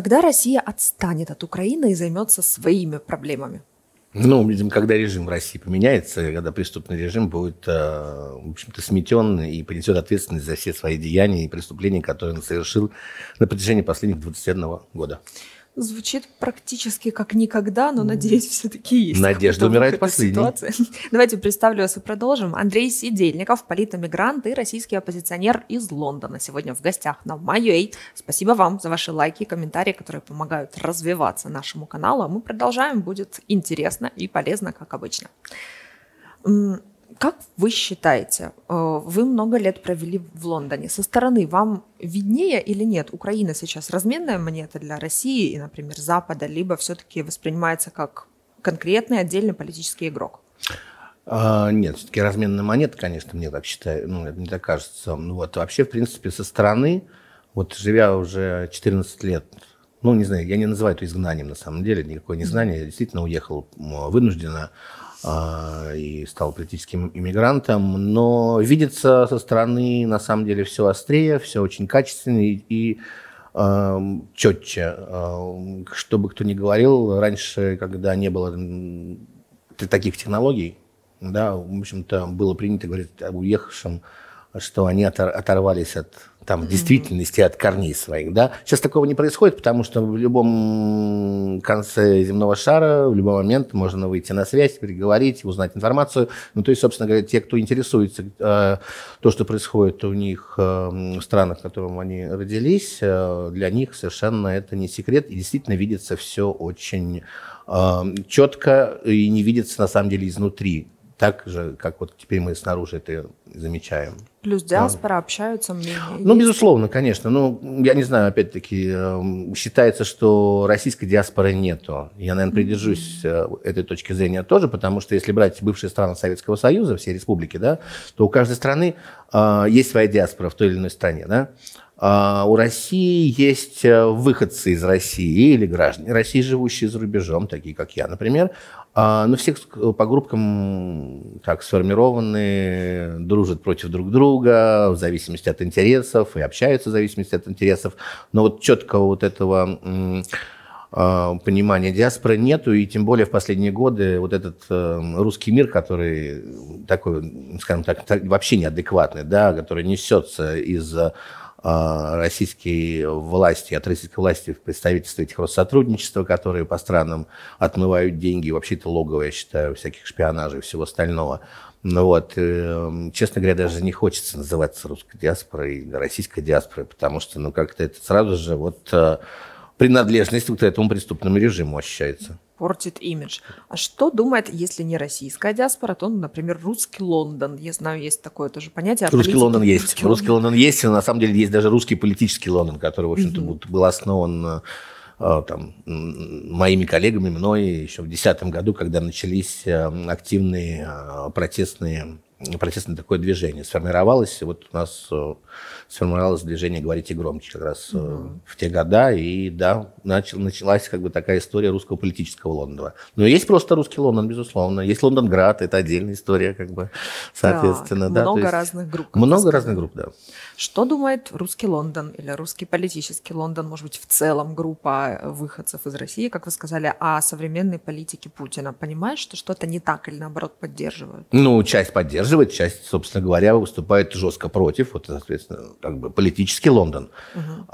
Когда Россия отстанет от Украины и займется своими проблемами? Ну, видимо, когда режим в России поменяется, когда преступный режим будет, э, в общем-то, сметен и понесет ответственность за все свои деяния и преступления, которые он совершил на протяжении последних 21 года. Звучит практически как никогда, но, надеюсь, все-таки есть. Надежда умирает последней. Давайте представлю вас и продолжим. Андрей Сидельников, политомигрант и российский оппозиционер из Лондона. Сегодня в гостях на Майей. Спасибо вам за ваши лайки и комментарии, которые помогают развиваться нашему каналу. А мы продолжаем, будет интересно и полезно, как обычно. Как вы считаете, э, вы много лет провели в Лондоне. Со стороны вам виднее или нет? Украина сейчас разменная монета для России и, например, Запада, либо все-таки воспринимается как конкретный отдельный политический игрок? А, нет, все-таки разменная монета, конечно, мне так считаю, ну, мне так кажется. Ну, вот, вообще, в принципе, со стороны, вот живя уже 14 лет ну, не знаю, я не называю это изгнанием на самом деле, никакое незнание. Я действительно уехал вынужденно. А, и стал политическим иммигрантом, но видится со стороны на самом деле все острее, все очень качественно и, и э, четче. А, что бы кто ни говорил, раньше, когда не было таких технологий, да, в общем-то, было принято говорить об уехавшем что они оторвались от там, mm-hmm. действительности, от корней своих. Да? Сейчас такого не происходит, потому что в любом конце земного шара, в любой момент можно выйти на связь, переговорить, узнать информацию. Ну, то есть, собственно говоря, те, кто интересуется э, то, что происходит у них э, в странах, в которых они родились, э, для них совершенно это не секрет. И действительно видится все очень э, четко и не видится на самом деле изнутри. Так же, как вот теперь мы снаружи это замечаем. Плюс диаспора да. общаются. Мнения ну, есть. безусловно, конечно. Ну, я не знаю, опять-таки, эм, считается, что российской диаспоры нету. Я, наверное, придержусь mm-hmm. этой точки зрения тоже, потому что если брать бывшие страны Советского Союза, все республики, да, то у каждой страны э, есть своя диаспора в той или иной стране, да. А, у России есть э, выходцы из России или граждане России, живущие за рубежом, такие как я, например, а, но все по группкам так сформированы, дружат против друг друга в зависимости от интересов и общаются в зависимости от интересов. Но вот четкого вот этого а, понимания диаспоры нету, и тем более в последние годы вот этот э, русский мир, который такой, скажем так, вообще неадекватный, да, который несется из э, Э, российские власти, от российской власти в представительстве этих Россотрудничества, которые по странам отмывают деньги, вообще-то логово, я считаю, всяких шпионажей и всего остального. Ну вот, э, честно говоря, даже не хочется называться русской диаспорой, российской диаспорой, потому что, ну, как-то это сразу же вот э, принадлежность вот к этому преступному режиму ощущается. Портит имидж. А что думает, если не российская диаспора, то, ну, например, русский Лондон? Я знаю, есть такое тоже понятие. А русский политике. Лондон есть. Русский, русский Лондон. есть. И на самом деле есть даже русский политический Лондон, который, в общем-то, угу. был основан э, э, там, моими коллегами, мной еще в 2010 году, когда начались э, активные протестные протестное такое движение. Сформировалось, вот у нас э, сформировалось движение «Говорите громче» как раз угу. в те года, и да, начал, началась как бы такая история русского политического Лондона. Но есть просто русский Лондон, безусловно, есть Лондонград, это отдельная история, как бы, соответственно. Да, да много есть, разных групп. Много разных групп, да. Что думает русский Лондон или русский политический Лондон, может быть, в целом группа э, выходцев из России, как вы сказали, о современной политике Путина? Понимаешь, что что-то не так или наоборот поддерживают? Ну, часть поддерживает, часть, собственно говоря, выступает жестко против. Вот, соответственно, как бы политический Лондон. Угу.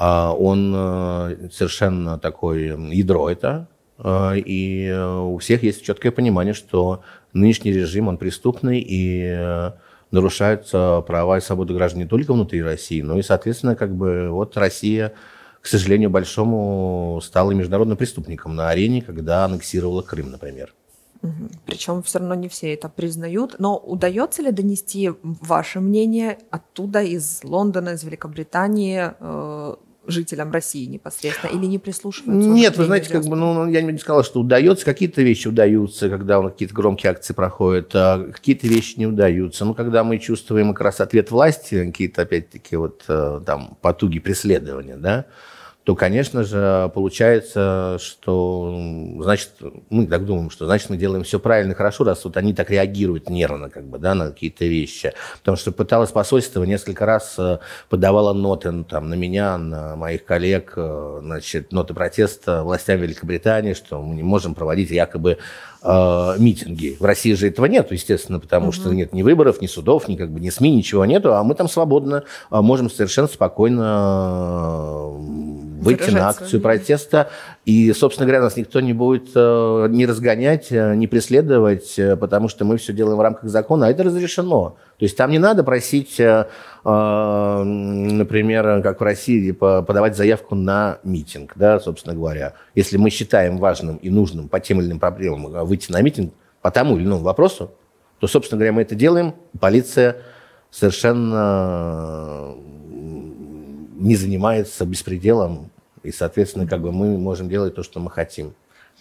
Он э, совершенно такое ядро это, э, и у всех есть четкое понимание, что нынешний режим, он преступный, и нарушаются права и свободы граждан не только внутри России, но и, соответственно, как бы вот Россия, к сожалению, большому стала международным преступником на арене, когда аннексировала Крым, например. Причем все равно не все это признают. Но удается ли донести ваше мнение оттуда, из Лондона, из Великобритании, э, жителям России непосредственно или не прислушиваются? Нет, вы знаете, как бы, ну, я не сказала, что удается. Какие-то вещи удаются, когда какие-то громкие акции проходят, а какие-то вещи не удаются. Ну, когда мы чувствуем как раз ответ власти, какие-то, опять-таки, вот э, там потуги преследования, да, то, конечно же, получается, что, значит, мы так думаем, что, значит, мы делаем все правильно хорошо, раз вот они так реагируют нервно, как бы, да, на какие-то вещи. Потому что пыталась посольство несколько раз э, подавало ноты там, на меня, на моих коллег, э, значит, ноты протеста властям Великобритании, что мы не можем проводить якобы э, митинги. В России же этого нет, естественно, потому угу. что нет ни выборов, ни судов, ни, как бы, ни СМИ, ничего нету, а мы там свободно э, можем совершенно спокойно э, выйти на акцию протеста. И, собственно говоря, нас никто не будет э, не разгонять, э, не преследовать, потому что мы все делаем в рамках закона, а это разрешено. То есть там не надо просить а, например, как в России, типа, подавать заявку на митинг, да, собственно говоря. Если мы считаем важным и нужным по тем или иным проблемам а, выйти на митинг по тому или иному вопросу, то, собственно говоря, мы это делаем. Полиция совершенно не занимается беспределом, и, соответственно, как бы мы можем делать то, что мы хотим.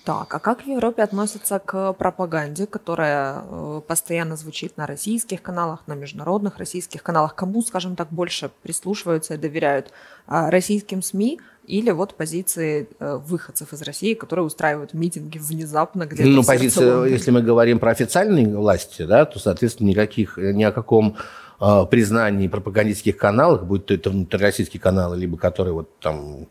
Так, а как в Европе относятся к пропаганде, которая э, постоянно звучит на российских каналах, на международных российских каналах? Кому, скажем так, больше прислушиваются и доверяют? А, российским СМИ или вот позиции э, выходцев из России, которые устраивают митинги внезапно где-то? Ну, позиции, если мы говорим про официальные власти, да, то, соответственно, никаких, э, ни о каком а, признании пропагандистских каналах, будь то это внутрироссийский канал, либо который вот там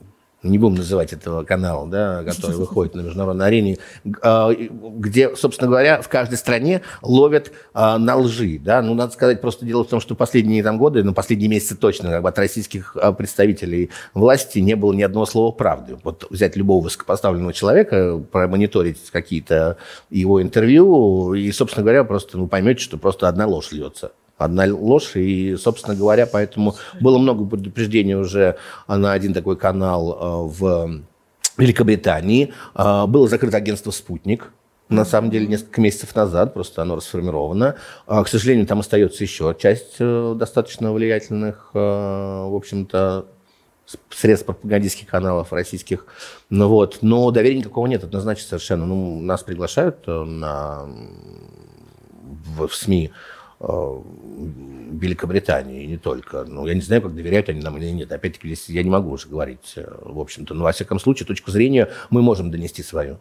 не будем называть этого канала, да, который выходит на международной арене, а, где, собственно говоря, в каждой стране ловят а, на лжи. Да? Ну, надо сказать, просто дело в том, что последние там, годы, ну, последние месяцы точно, как бы от российских а, представителей власти не было ни одного слова правды. Вот взять любого высокопоставленного человека, промониторить какие-то его интервью, и, собственно говоря, просто ну, поймете, что просто одна ложь льется одна ложь. И, собственно говоря, поэтому было много предупреждений уже на один такой канал э, в Великобритании. Э, было закрыто агентство «Спутник», на самом деле несколько месяцев назад, просто оно расформировано. Э, к сожалению, там остается еще часть достаточно влиятельных, в общем-то, средств пропагандистских каналов российских. Ну, вот. Но доверия никакого нет, однозначно совершенно. Ну, нас приглашают на... в СМИ Э, Великобритании, и не только. Ну, я не знаю, как доверяют они нам или нет. Опять-таки, здесь я не могу уже говорить, э, в общем-то. Но, ну, во всяком случае, точку зрения мы можем донести свою.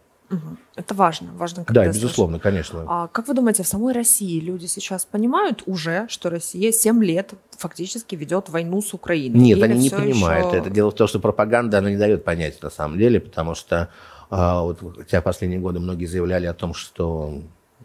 Это важно, важно. Когда да, безусловно, конечно. А как вы думаете, в самой России люди сейчас понимают уже, что Россия 7 лет фактически ведет войну с Украиной? Нет, Или они не понимают. Еще... Это дело в том, что пропаганда, она не дает понять на самом деле, потому что, а, вот, хотя последние годы многие заявляли о том, что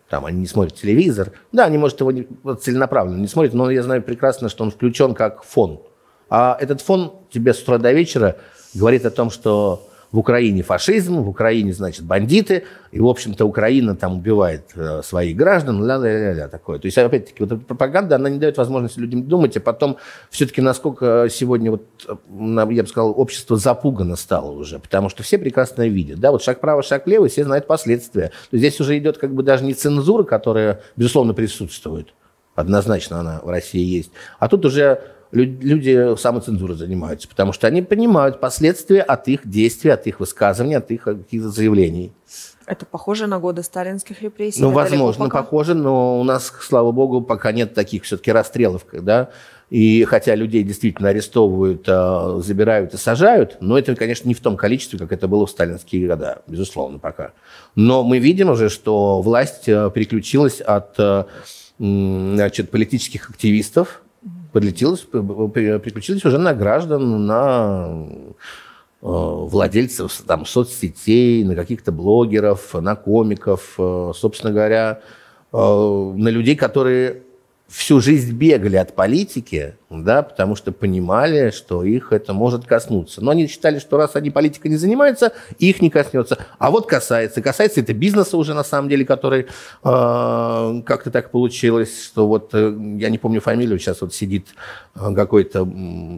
там они не смотрят телевизор. Да, они, может, его не, вот, целенаправленно не смотрят, но я знаю прекрасно, что он включен как фон. А этот фон тебе с утра до вечера говорит о том, что в Украине фашизм, в Украине, значит, бандиты, и, в общем-то, Украина там убивает э, своих граждан, ля ля ля такое. То есть, опять-таки, вот эта пропаганда, она не дает возможности людям думать, а потом все-таки насколько сегодня, вот, э, я бы сказал, общество запугано стало уже, потому что все прекрасно видят, да, вот шаг вправо, шаг левый, все знают последствия. То есть здесь уже идет как бы даже не цензура, которая, безусловно, присутствует, однозначно она в России есть, а тут уже люди самоцензурой занимаются, потому что они понимают последствия от их действий, от их высказываний, от их э, каких-то заявлений. Это похоже на годы сталинских репрессий? Ну, возможно, пока... похоже, но у нас, слава богу, пока нет таких все-таки расстрелов, когда и хотя людей действительно арестовывают, а, забирают и сажают, но это, конечно, не в том количестве, как это было в сталинские года, безусловно, пока. Но мы видим уже, что власть э, переключилась от э, значит, политических активистов, подлетелось, переключилось уже на граждан, на э, владельцев там, соцсетей, на каких-то блогеров, на комиков, э, собственно говоря, э, на людей, которые всю жизнь бегали от политики, да, потому что понимали, что их это может коснуться. Но они считали, что раз они политикой не занимаются, их не коснется. А вот касается. Касается это бизнеса уже, на самом деле, который э, как-то так получилось, что вот, э, я не помню фамилию, сейчас вот сидит э, какой-то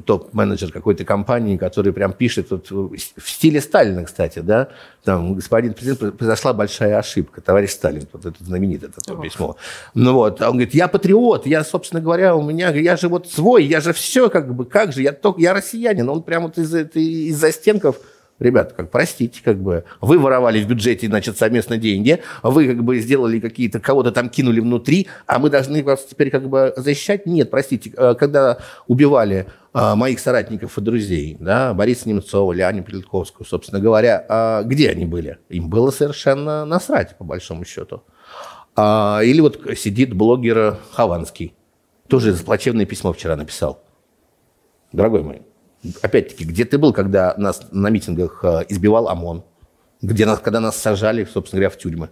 топ-менеджер какой-то компании, который прям пишет вот, в стиле Сталина, кстати, да, там, господин президент, произошла большая ошибка, товарищ Сталин, вот это знаменитое это письмо. Ну вот, а он говорит, я патриот, я, собственно говоря, у меня, я же вот свой ой, я же все как бы, как же, я, только, я россиянин, он прямо вот из, из застенков стенков ребята, как простите, как бы вы воровали в бюджете, значит, совместно деньги, вы как бы сделали какие-то, кого-то там кинули внутри, а мы должны вас теперь как бы защищать? Нет, простите, э, когда убивали э, моих соратников и друзей, да, Бориса Немцова, Леонида Плетковскую, собственно говоря, э, где они были? Им было совершенно насрать, по большому счету. А, или вот сидит блогер Хованский, тоже плачевное письмо вчера написал. Дорогой мой, опять-таки, где ты был, когда нас на митингах э, избивал ОМОН? Где нас, когда нас сажали, собственно говоря, в тюрьмы?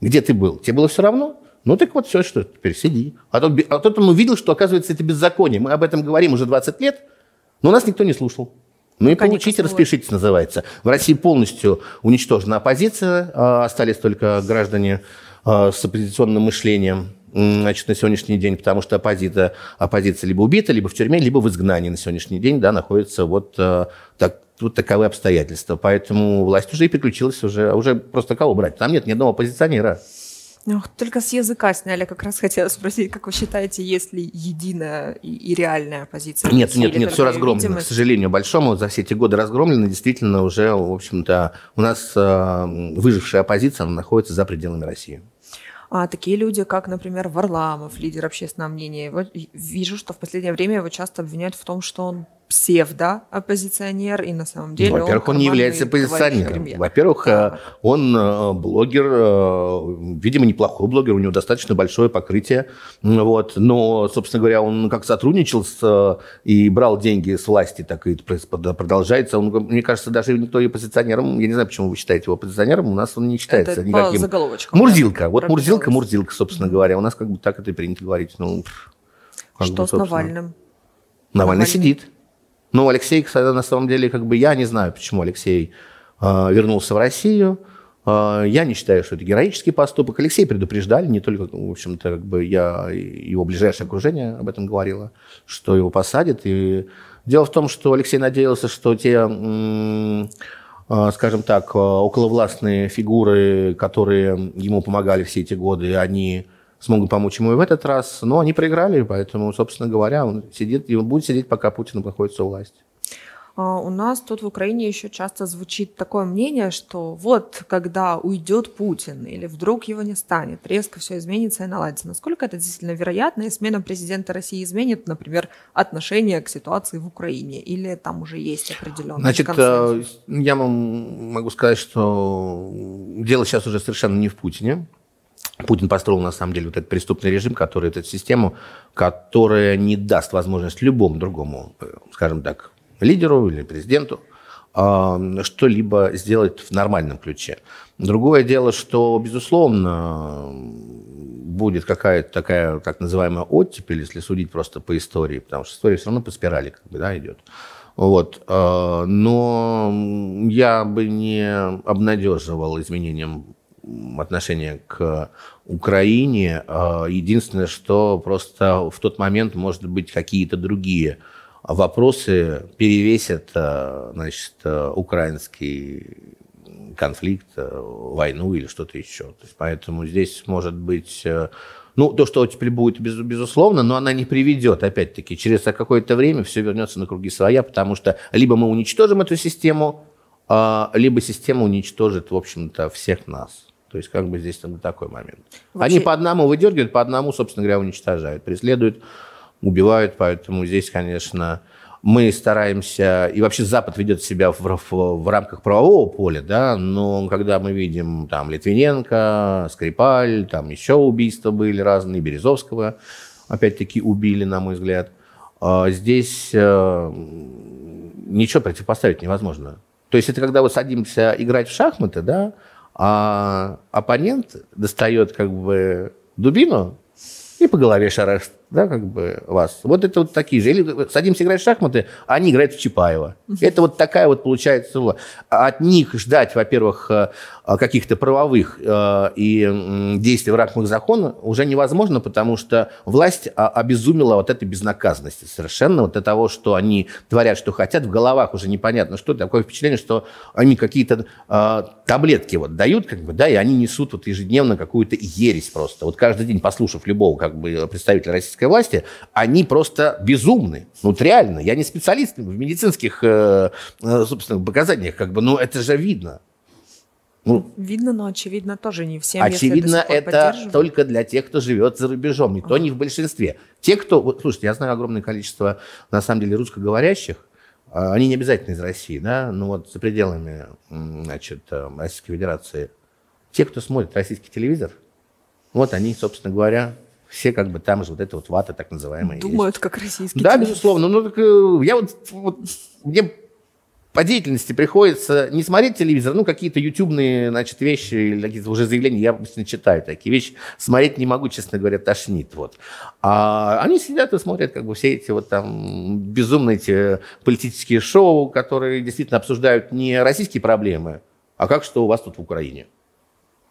Где ты был? Тебе было все равно? Ну так вот все, что теперь сиди. А тот, а тот он увидел, что оказывается это беззаконие. Мы об этом говорим уже 20 лет, но нас никто не слушал. Ну и получите, распишитесь, называется. В России полностью уничтожена оппозиция, а остались только граждане а, с оппозиционным мышлением значит, на сегодняшний день, потому что оппозита, оппозиция либо убита, либо в тюрьме, либо в изгнании на сегодняшний день, да, находится вот э, так, вот таковы обстоятельства. Поэтому власть уже и переключилась, уже, а уже просто кого брать? Там нет ни одного оппозиционера. Ох, ну, только с языка сняли. Как раз хотела спросить, как вы считаете, есть ли единая и, и реальная оппозиция? Нет, нет, нет, все разгромлено. Видимость? К сожалению, большому за все эти годы разгромлено. Действительно, уже, в общем-то, у нас э, выжившая оппозиция она находится за пределами России. А такие люди, как, например, Варламов, лидер общественного мнения, его, вижу, что в последнее время его часто обвиняют в том, что он оппозиционер и на самом деле Во-первых, он, он не является оппозиционером. Во-первых, да. Э, он э, блогер, э, видимо, неплохой блогер, у него достаточно большое покрытие. Вот. Но, собственно говоря, он как сотрудничал с, и брал деньги с власти, так и продолжается. Он, мне кажется, даже никто и оппозиционером, я не знаю, почему вы считаете его оппозиционером, у нас он не считается это никаким. Мурзилка, вот Мурзилка, Мурзилка, собственно mm-hmm. говоря. У нас как бы так это и принято говорить. Ну, Что бы, с Навальным? Навальный, Навальный сидит. Ну, Алексей, кстати, на самом деле, как бы я не знаю, почему Алексей э, вернулся в Россию. Э, я не считаю, что это героический поступок. Алексей предупреждали, не только, ну, в общем-то, как бы я, его ближайшее окружение об этом говорило, что его посадят. И дело в том, что Алексей надеялся, что те... М- а, скажем так, околовластные фигуры, которые ему помогали все эти годы, они смогут помочь ему и в этот раз, но они проиграли, поэтому, собственно говоря, он сидит и он будет сидеть, пока Путин находится у власти. А, у нас тут в Украине еще часто звучит такое мнение, что вот когда уйдет Путин или вдруг его не станет, резко все изменится и наладится. Насколько это действительно вероятно, и смена президента России изменит, например, отношение к ситуации в Украине, или там уже есть определенный Значит, э, консенсус? я вам могу сказать, что дело сейчас уже совершенно не в Путине. Путин построил, на самом деле, вот этот преступный режим, который, эту систему, которая не даст возможность любому другому, э, скажем так, лидеру или президенту а, что-либо сделать в нормальном ключе. Другое дело, что, безусловно, будет какая-то такая так называемая оттепель, если судить просто по истории, потому что история все равно по спирали как бы, да, идет. Вот. Э, но я бы не обнадеживал изменением отношение к Украине. А, единственное, что просто в тот момент, может быть, какие-то другие вопросы перевесят а, значит, украинский конфликт, а, войну или что-то еще. То есть, поэтому здесь может быть... Ну, то, что теперь будет, безусловно, но она не приведет, опять-таки, через какое-то время все вернется на круги своя, потому что либо мы уничтожим эту систему, либо система уничтожит, в общем-то, всех нас. То есть как бы здесь там такой момент. Вообще... Они по одному выдергивают, по одному, собственно говоря, уничтожают, преследуют, убивают. Поэтому здесь, конечно, мы стараемся... И вообще Запад ведет себя в, в, в рамках правового поля, да, но когда мы видим там Литвиненко, Скрипаль, там еще убийства были разные, Березовского опять-таки убили, на мой взгляд, а здесь э, ничего противопоставить невозможно. То есть это когда мы садимся играть в шахматы, да, а оппонент достает как бы дубину и по голове шарашит да, как бы вас. Вот это вот такие же. Или садимся играть в шахматы, а они играют в Чапаева. Это вот такая вот получается. От них ждать, во-первых, э, э, каких-то правовых э, и действий в рамках закона уже невозможно, потому что власть а, обезумела вот этой безнаказанности совершенно, вот от того, что они творят, что хотят, в головах уже непонятно, что такое впечатление, что они какие-то таблетки вот дают, как бы, да, и они несут вот ежедневно какую-то ересь просто. Вот каждый день, послушав любого как бы представителя Российской политической власти, они просто безумны. Ну, вот реально, я не специалист в медицинских, э, э, собственно, показаниях, как бы, но это же видно. Ну, видно, но очевидно тоже не всем. Очевидно, это, это только для тех, кто живет за рубежом, и то не в большинстве. Те, кто, вот, слушайте, я знаю огромное количество, на самом деле, русскоговорящих, а, они не обязательно из России, да, но вот за пределами, значит, эм, Российской Федерации. Те, кто смотрит российский телевизор, вот они, собственно говоря, все как бы там же вот это вот вата так называемая Думают, есть. как российские. Да, безусловно. Ну, так, э, я вот, вот, мне по деятельности приходится не смотреть телевизор, ну, какие-то ютубные, значит, вещи или какие-то уже заявления, я обычно читаю такие вещи, смотреть не могу, честно говоря, тошнит, вот. А они сидят и смотрят, как бы, все эти вот там безумные эти политические шоу, которые действительно обсуждают не российские проблемы, а как что у вас тут в Украине.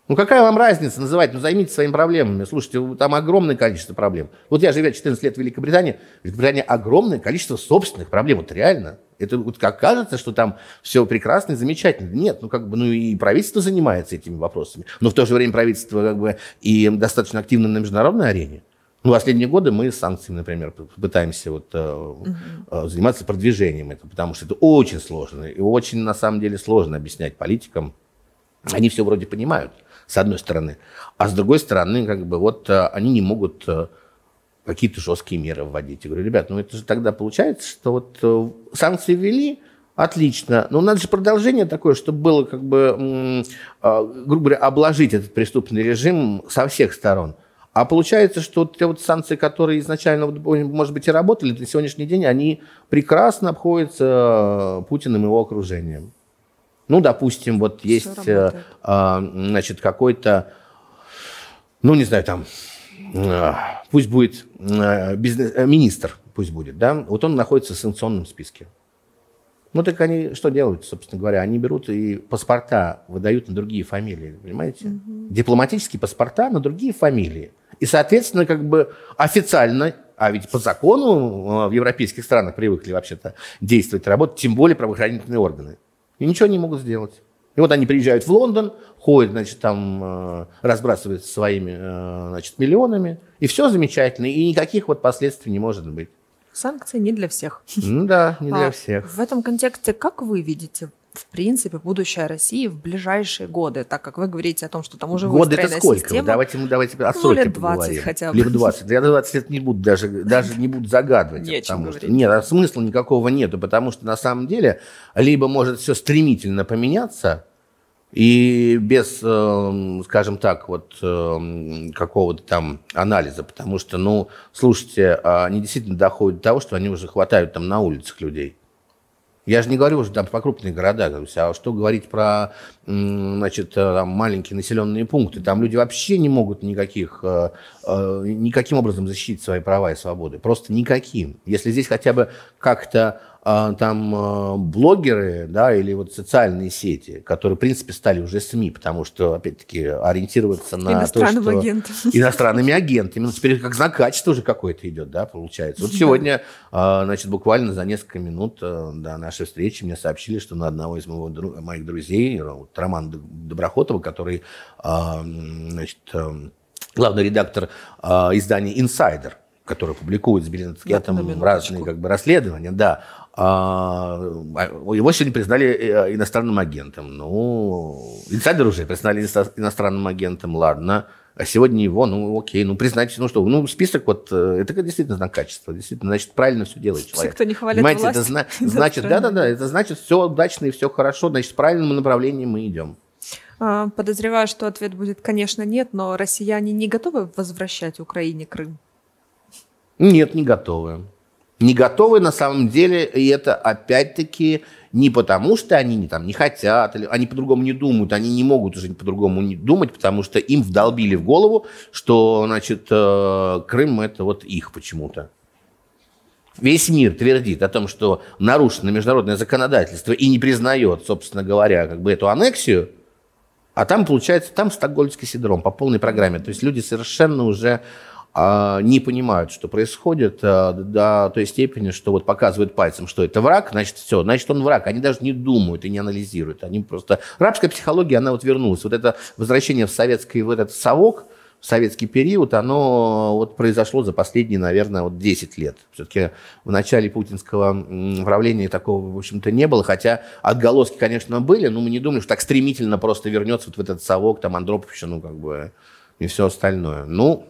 Ну какая вам разница называть? Ну займитесь своими проблемами. Слушайте, там огромное количество проблем. Вот я, живя 14 лет в Великобритании, в Великобритании огромное количество собственных проблем. Вот реально. Это вот как кажется, что там все прекрасно и замечательно. Нет, ну как бы, ну и правительство занимается этими вопросами. Но в то же время правительство как бы и достаточно активно на международной арене. Ну, последние годы мы с санкциями, например, пытаемся вот, угу. заниматься продвижением этого, потому что это очень сложно. И очень, на самом деле, сложно объяснять политикам. Они все вроде понимают с одной стороны. А с другой стороны, как бы вот э, они не могут э, какие-то жесткие меры вводить. Я говорю, ребят, ну это же тогда получается, что вот э, санкции ввели, Отлично. Но надо же продолжение такое, чтобы было, как бы, а, грубо говоря, обложить этот преступный режим со всех сторон. А получается, что те вот санкции, которые изначально, может быть, и работали, на сегодняшний день они прекрасно обходятся Путиным и его окружением. Ну, допустим, вот есть э, э, значит, какой-то, ну, не знаю, там, э, пусть будет э, бизнес, э, министр, пусть будет, да, вот он находится в санкционном списке. Ну, так они что делают, собственно говоря? Они берут и паспорта выдают на другие фамилии, понимаете? Угу. Дипломатические паспорта на другие фамилии. И, соответственно, как бы официально а ведь по закону э, в европейских странах привыкли вообще-то действовать, работать, тем более правоохранительные органы. И ничего не могут сделать. И вот они приезжают в Лондон, ходят, значит, там э, разбрасывают своими, э, значит, миллионами, и все замечательно, и никаких вот последствий не может быть. Санкции не для всех. Ну да, не для а всех. В этом контексте как вы видите в принципе, будущее России в ближайшие годы, так как вы говорите о том, что там уже Годы это сколько? Система. Давайте, давайте от ну, лет 20 поговорим. хотя бы. Лет 20. Я 20 лет не буду даже, даже не буду загадывать. Не потому что, нет, а смысла никакого нету, потому что на самом деле либо может все стремительно поменяться, и без, эм, скажем так, вот эм, какого-то там анализа, потому что, ну, слушайте, а они действительно доходят до того, что они уже хватают там на улицах людей. Я же не говорю уже там про крупные города, а что говорить про значит, э, там, маленькие населенные пункты. Там люди вообще не могут никаких, э, э, никаким образом защитить свои права и свободы. Просто никаким. Если здесь хотя бы как-то а, там а, блогеры, да, или вот социальные сети, которые, в принципе, стали уже СМИ, потому что, опять-таки, ориентироваться на Иностранным то, что... агентом. Иностранными агентами. Ну, теперь как знак качества уже какое-то идет, да, получается. Вот сегодня, а, значит, буквально за несколько минут э, до нашей встречи мне сообщили, что на одного из моего, моих друзей, э, вот Роман Доброхотова, который, значит, э, главный редактор издания «Инсайдер», которые публикуют с Березовским разные как бы, расследования, да, а, а, его сегодня признали э, иностранным агентом. Ну, инсайдер уже признали иностранным агентом, ладно. А сегодня его, ну окей, ну признайте, ну что, ну список вот, э, это действительно знак качества, действительно, значит, правильно все делает список, человек. кто не хвалит Понимаете, власть, это зна- значит, да-да-да, это значит, все удачно и все хорошо, значит, в правильном направлении мы идем. А, подозреваю, что ответ будет, конечно, нет, но россияне не готовы возвращать Украине Крым. Нет, не готовы. Не готовы на самом деле, и это опять-таки не потому, что они не, там, не хотят, или они по-другому не думают, они не могут уже по-другому не думать, потому что им вдолбили в голову, что значит, э, Крым – это вот их почему-то. Весь мир твердит о том, что нарушено международное законодательство и не признает, собственно говоря, как бы эту аннексию, а там, получается, там стокгольмский синдром по полной программе. То есть люди совершенно уже а, не понимают, что происходит, а, до той степени, что вот показывают пальцем, что это враг, значит, все, значит, он враг. Они даже не думают и не анализируют. Они просто... Рабская психология, она вот вернулась. Вот это возвращение в советский в этот совок, в советский период, оно вот произошло за последние, наверное, вот 10 лет. Все-таки в начале путинского правления такого, в общем-то, не было, хотя отголоски, конечно, были, но мы не думали, что так стремительно просто вернется вот в этот совок, там, Андроповщину, как бы, и все остальное. Ну,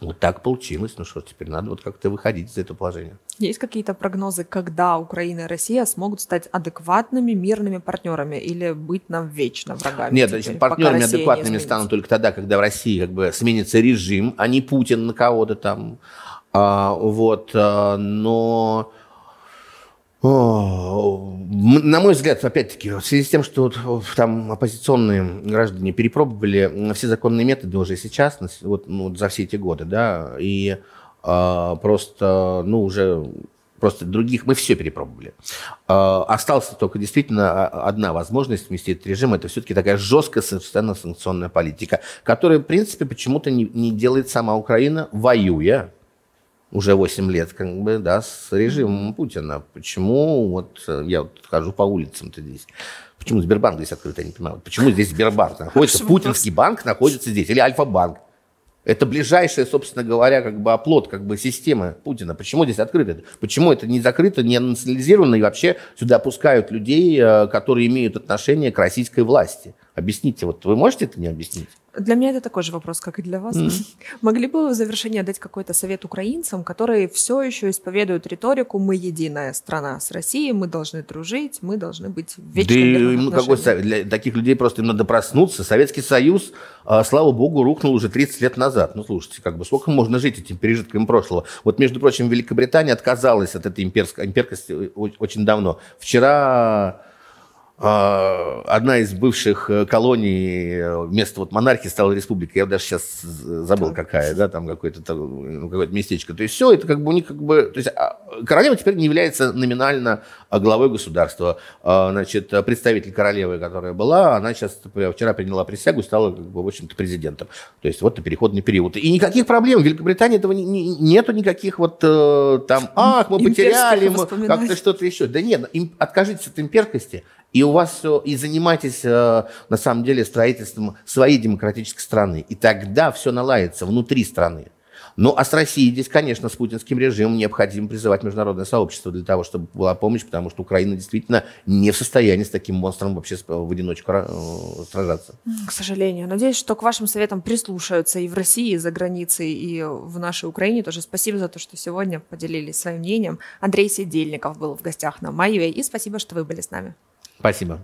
вот так получилось. Ну что теперь надо вот как-то выходить из этого положения. Есть какие-то прогнозы, когда Украина и Россия смогут стать адекватными мирными партнерами или быть нам вечно врагами? Нет, значит, партнерами адекватными не станут только тогда, когда в России как бы сменится режим, а не Путин на кого-то там. А, вот, а, но на мой взгляд, опять-таки, в связи с тем, что вот, там оппозиционные граждане перепробовали все законные методы уже сейчас, вот, ну, за все эти годы, да, и э, просто, ну, уже просто других мы все перепробовали. Э, осталась только действительно а, одна возможность вместить режим, это все-таки такая жесткая совершенно санкционная политика, которая, в принципе, почему-то не, не делает сама Украина, воюя, уже 8 лет, как бы, да, с режимом Путина. Почему вот э, я вот хожу по улицам-то здесь? Почему Сбербанк здесь открыт, я не понимаю. Почему здесь Сбербанк находится? Путинский банк находится здесь. Или Альфа-банк. Это ближайшая, собственно говоря, как бы оплот как бы, системы Путина. Почему здесь открыто? Почему это не закрыто, не национализировано и вообще сюда пускают людей, э, которые имеют отношение к российской власти? Объясните, вот вы можете это не объяснить? Для меня это такой же вопрос, как и для вас. mm Могли бы вы в завершение дать какой-то совет украинцам, которые все еще исповедуют риторику «мы единая страна с Россией, мы должны дружить, мы должны быть вечно Да им какой совет? Для таких людей просто им надо проснуться. Советский Союз, а, слава богу, рухнул уже 30 лет назад. Ну, слушайте, как бы сколько можно жить этим пережитками прошлого? Вот, между прочим, Великобритания отказалась от этой имперской, имперкости очень давно. Вчера а, одна из бывших э, колоний, вместо э, вот монархии стала республика. Я даже сейчас забыл, какая, да, там какое-то ну, какое местечко. То есть все, это как бы у них как бы... То есть а, королева теперь не является номинально а, главой государства. Значит, представитель королевы, которая была, она сейчас вчера приняла присягу, стала, как бы, в общем-то, президентом. То есть вот это переходный период. И никаких проблем. В Великобритании этого не, не, нету никаких вот э, там, ах, мы потеряли, как-то что-то еще. Да нет, ну, им, откажитесь от имперскости – и у вас все, и занимайтесь э, на самом деле строительством своей демократической страны. И тогда все наладится внутри страны. Ну, а с Россией здесь, конечно, с путинским режимом необходимо призывать международное сообщество для того, чтобы была помощь, потому что Украина действительно не в состоянии с таким монстром вообще э, в одиночку э, сражаться. К сожалению. Надеюсь, что к вашим советам прислушаются и в России, и за границей, и в нашей Украине тоже. Спасибо за то, что сегодня поделились своим мнением. Андрей Сидельников был в гостях на Майве, и спасибо, что вы были с нами. Спасибо.